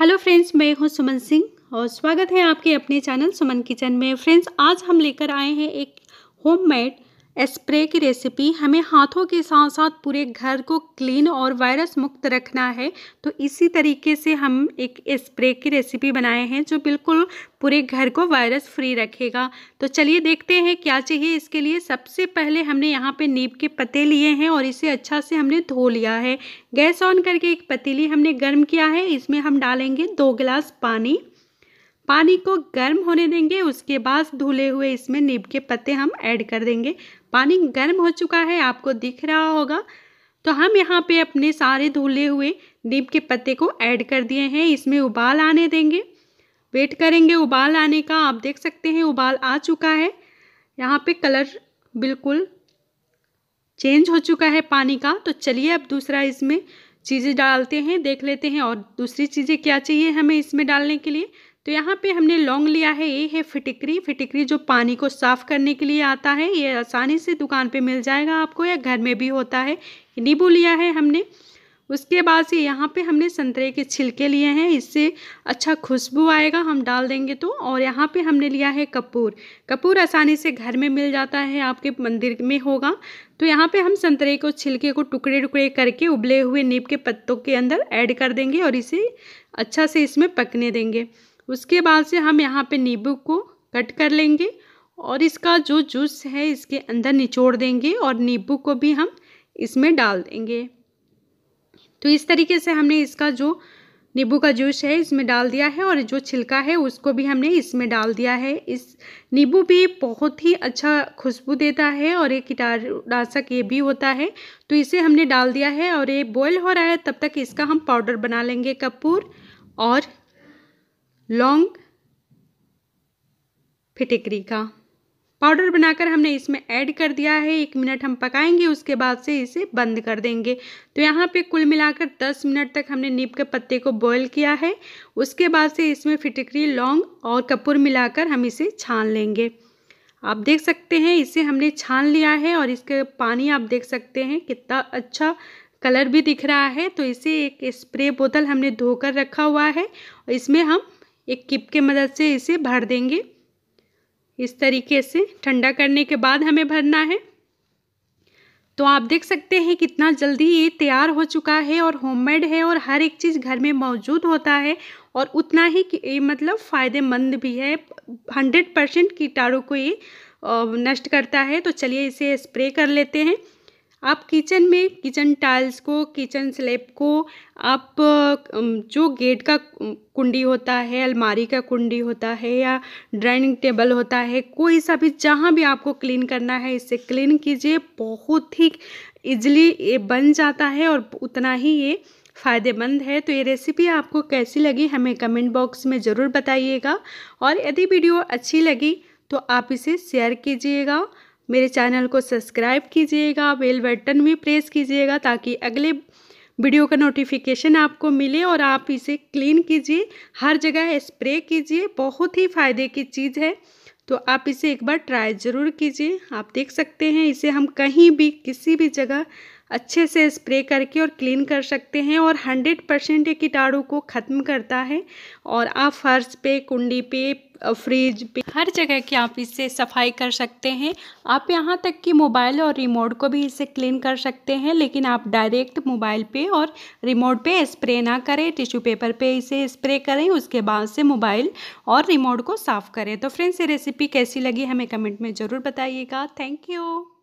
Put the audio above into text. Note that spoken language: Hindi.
हेलो फ्रेंड्स मैं हूं सुमन सिंह और स्वागत है आपके अपने चैनल सुमन किचन में फ्रेंड्स आज हम लेकर आए हैं एक होममेड स्प्रे की रेसिपी हमें हाथों के साथ साथ पूरे घर को क्लीन और वायरस मुक्त रखना है तो इसी तरीके से हम एक स्प्रे की रेसिपी बनाए हैं जो बिल्कुल पूरे घर को वायरस फ्री रखेगा तो चलिए देखते हैं क्या चाहिए इसके लिए सबसे पहले हमने यहाँ पे नीब के पत्ते लिए हैं और इसे अच्छा से हमने धो लिया है गैस ऑन करके एक पतीली हमने गर्म किया है इसमें हम डालेंगे दो गिलास पानी पानी को गर्म होने देंगे उसके बाद धुले हुए इसमें नीब के पत्ते हम ऐड कर देंगे पानी गर्म हो चुका है आपको दिख रहा होगा तो हम यहाँ पे अपने सारे धुले हुए नीम के पत्ते को ऐड कर दिए हैं इसमें उबाल आने देंगे वेट करेंगे उबाल आने का आप देख सकते हैं उबाल आ चुका है यहाँ पे कलर बिल्कुल चेंज हो चुका है पानी का तो चलिए अब दूसरा इसमें चीज़ें डालते हैं देख लेते हैं और दूसरी चीज़ें क्या चाहिए हमें इसमें डालने के लिए तो यहाँ पे हमने लौंग लिया है ये है फिटिकरी फिटिकरी जो पानी को साफ़ करने के लिए आता है ये आसानी से दुकान पे मिल जाएगा आपको या घर में भी होता है नींबू लिया है हमने उसके बाद से यहाँ पे हमने संतरे के छिलके लिए हैं इससे अच्छा खुशबू आएगा हम डाल देंगे तो और यहाँ पे हमने लिया है कपूर कपूर आसानी से घर में मिल जाता है आपके मंदिर में होगा तो यहाँ पे हम संतरे को छिलके को टुकड़े टुकड़े करके उबले हुए नीब के पत्तों के अंदर ऐड कर देंगे और इसे अच्छा से इसमें पकने देंगे उसके बाद से हम यहाँ पे नींबू को कट कर लेंगे और इसका जो जूस है इसके अंदर निचोड़ देंगे और नींबू को भी हम इसमें डाल देंगे तो इस तरीके से हमने इसका जो नींबू का जूस है इसमें डाल दिया है और जो छिलका है उसको भी हमने इसमें डाल दिया है इस नींबू भी बहुत ही अच्छा खुशबू देता है और ये कीटानाशक ये भी होता है तो इसे हमने डाल दिया है और ये बॉयल हो रहा है तब तक इसका हम पाउडर बना लेंगे कपूर और लौंग फिटिकरी का पाउडर बनाकर हमने इसमें ऐड कर दिया है एक मिनट हम पकाएंगे उसके बाद से इसे बंद कर देंगे तो यहाँ पे कुल मिलाकर 10 मिनट तक हमने नीब के पत्ते को बॉईल किया है उसके बाद से इसमें फिटिकरी लौंग और कपूर मिलाकर हम इसे छान लेंगे आप देख सकते हैं इसे हमने छान लिया है और इसके पानी आप देख सकते हैं कितना अच्छा कलर भी दिख रहा है तो इसे एक स्प्रे बोतल हमने धोकर रखा हुआ है और इसमें हम एक किप के मदद से इसे भर देंगे इस तरीके से ठंडा करने के बाद हमें भरना है तो आप देख सकते हैं कितना जल्दी ये तैयार हो चुका है और होममेड है और हर एक चीज़ घर में मौजूद होता है और उतना ही ये मतलब फ़ायदेमंद भी है हंड्रेड परसेंट कीटाणु को ये नष्ट करता है तो चलिए इसे स्प्रे कर लेते हैं आप किचन में किचन टाइल्स को किचन स्लेब को आप जो गेट का कुंडी होता है अलमारी का कुंडी होता है या ड्राइनिंग टेबल होता है कोई सा भी जहाँ भी आपको क्लीन करना है इससे क्लीन कीजिए बहुत ही इजली ये बन जाता है और उतना ही ये फ़ायदेमंद है तो ये रेसिपी आपको कैसी लगी हमें कमेंट बॉक्स में ज़रूर बताइएगा और यदि वीडियो अच्छी लगी तो आप इसे शेयर कीजिएगा मेरे चैनल को सब्सक्राइब कीजिएगा बेल बटन भी प्रेस कीजिएगा ताकि अगले वीडियो का नोटिफिकेशन आपको मिले और आप इसे क्लीन कीजिए हर जगह स्प्रे कीजिए बहुत ही फ़ायदे की चीज़ है तो आप इसे एक बार ट्राई ज़रूर कीजिए आप देख सकते हैं इसे हम कहीं भी किसी भी जगह अच्छे से स्प्रे करके और क्लीन कर सकते हैं और 100 परसेंट ये कीटाणु को ख़त्म करता है और आप फर्श पे कुंडी पे फ्रिज पे हर जगह की आप इससे सफाई कर सकते हैं आप यहाँ तक कि मोबाइल और रिमोट को भी इसे क्लीन कर सकते हैं लेकिन आप डायरेक्ट मोबाइल पे और रिमोट पे स्प्रे ना करें टिश्यू पेपर पे इसे स्प्रे करें उसके बाद से मोबाइल और रिमोट को साफ़ करें तो फ्रेंड्स ये रेसिपी कैसी लगी हमें कमेंट में ज़रूर बताइएगा थैंक यू